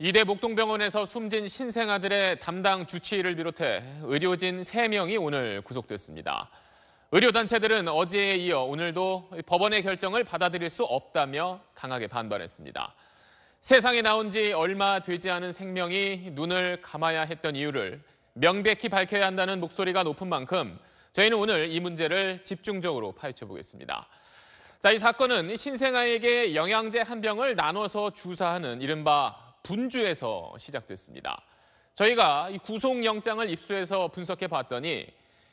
이대 목동병원에서 숨진 신생아들의 담당 주치의를 비롯해 의료진 3명이 오늘 구속됐습니다. 의료단체들은 어제에 이어 오늘도 법원의 결정을 받아들일 수 없다며 강하게 반발했습니다. 세상에 나온 지 얼마 되지 않은 생명이 눈을 감아야 했던 이유를 명백히 밝혀야 한다는 목소리가 높은 만큼 저희는 오늘 이 문제를 집중적으로 파헤쳐 보겠습니다. 자, 이 사건은 신생아에게 영양제 한 병을 나눠서 주사하는 이른바 분주에서 시작됐습니다. 저희가 구속영장을 입수해서 분석해 봤더니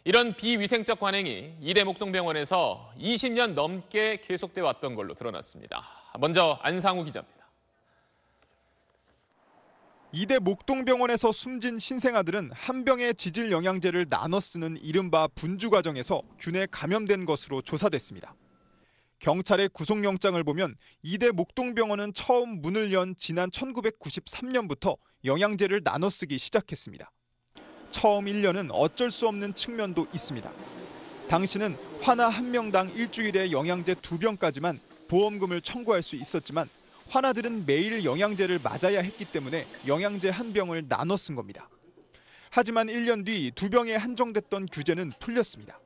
이런 비위생적 관행이 이대 목동병원에서 20년 넘게 계속돼 왔던 걸로 드러났습니다. 먼저 안상우 기자입니다. 이대 목동병원에서 숨진 신생아들은 한 병의 지질 영양제를 나눠 쓰는 이른바 분주 과정에서 균에 감염된 것으로 조사됐습니다. 경찰의 구속영장을 보면 이대 목동병원은 처음 문을 연 지난 1993년부터 영양제를 나눠 쓰기 시작했습니다. 처음 1년은 어쩔 수 없는 측면도 있습니다. 당시는 화나 한 명당 일주일에 영양제 두 병까지만 보험금을 청구할 수 있었지만 화나들은 매일 영양제를 맞아야 했기 때문에 영양제 한 병을 나눠 쓴 겁니다. 하지만 1년 뒤 두 병에 한정됐던 규제는 풀렸습니다.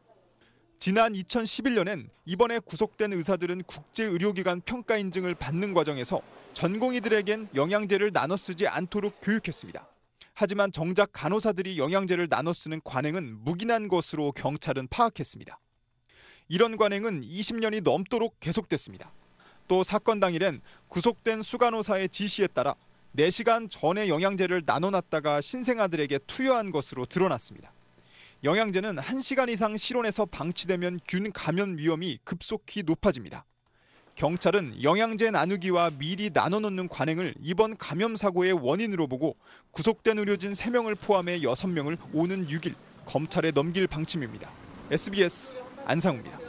지난 2011년엔 이번에 구속된 의사들은 국제의료기관 평가 인증을 받는 과정에서 전공의들에겐 영양제를 나눠 쓰지 않도록 교육했습니다. 하지만 정작 간호사들이 영양제를 나눠 쓰는 관행은 무기난 것으로 경찰은 파악했습니다. 이런 관행은 20년이 넘도록 계속됐습니다. 또 사건 당일엔 구속된 수간호사의 지시에 따라 4시간 전에 영양제를 나눠놨다가 신생아들에게 투여한 것으로 드러났습니다. 영양제는 1시간 이상 실온에서 방치되면 균 감염 위험이 급속히 높아집니다. 경찰은 영양제 나누기와 미리 나눠놓는 관행을 이번 감염 사고의 원인으로 보고 구속된 의료진 3명을 포함해 6명을 오는 6일 검찰에 넘길 방침입니다. SBS 안상우입니다.